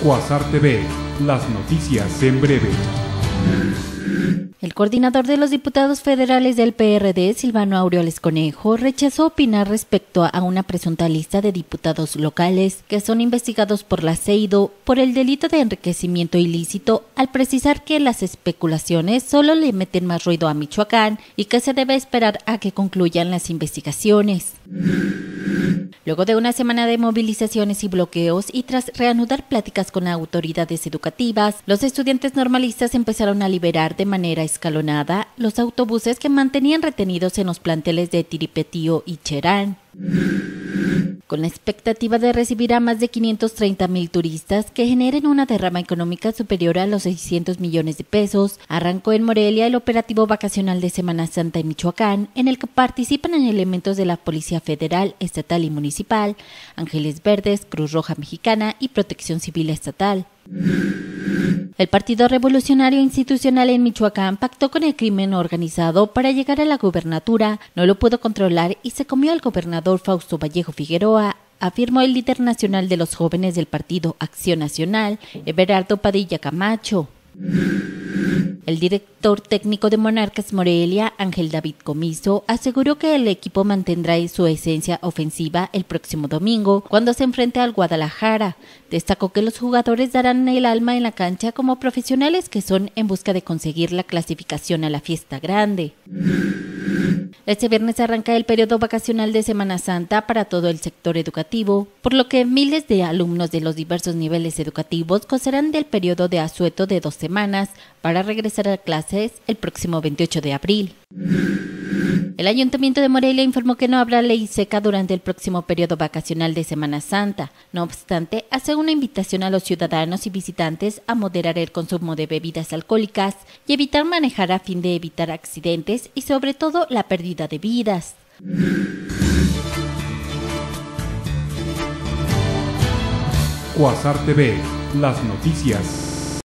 Cuasar TV, las noticias en breve. El coordinador de los diputados federales del PRD, Silvano Aureoles Conejo, rechazó opinar respecto a una presunta lista de diputados locales que son investigados por la CEIDO por el delito de enriquecimiento ilícito, al precisar que las especulaciones solo le meten más ruido a Michoacán y que se debe esperar a que concluyan las investigaciones. Luego de una semana de movilizaciones y bloqueos y tras reanudar pláticas con autoridades educativas, los estudiantes normalistas empezaron a liberar de manera escalonada los autobuses que mantenían retenidos en los planteles de Tiripetío y Cherán con la expectativa de recibir a más de 530 mil turistas que generen una derrama económica superior a los 600 millones de pesos, arrancó en Morelia el operativo vacacional de Semana Santa en Michoacán, en el que participan en elementos de la Policía Federal, Estatal y Municipal, Ángeles Verdes, Cruz Roja Mexicana y Protección Civil Estatal. El Partido Revolucionario Institucional en Michoacán pactó con el crimen organizado para llegar a la gubernatura, no lo pudo controlar y se comió al gobernador Fausto Vallejo Figueroa, afirmó el líder nacional de los jóvenes del partido Acción Nacional, Everardo Padilla Camacho. El director técnico de Monarcas Morelia, Ángel David Comiso, aseguró que el equipo mantendrá su esencia ofensiva el próximo domingo cuando se enfrente al Guadalajara. Destacó que los jugadores darán el alma en la cancha como profesionales que son en busca de conseguir la clasificación a la fiesta grande. Este viernes arranca el periodo vacacional de Semana Santa para todo el sector educativo, por lo que miles de alumnos de los diversos niveles educativos gozarán del periodo de asueto de dos semanas para regresar a clases el próximo 28 de abril. El Ayuntamiento de Morelia informó que no habrá ley seca durante el próximo periodo vacacional de Semana Santa. No obstante, hace una invitación a los ciudadanos y visitantes a moderar el consumo de bebidas alcohólicas y evitar manejar a fin de evitar accidentes y sobre todo la pérdida de vidas. TV, las noticias.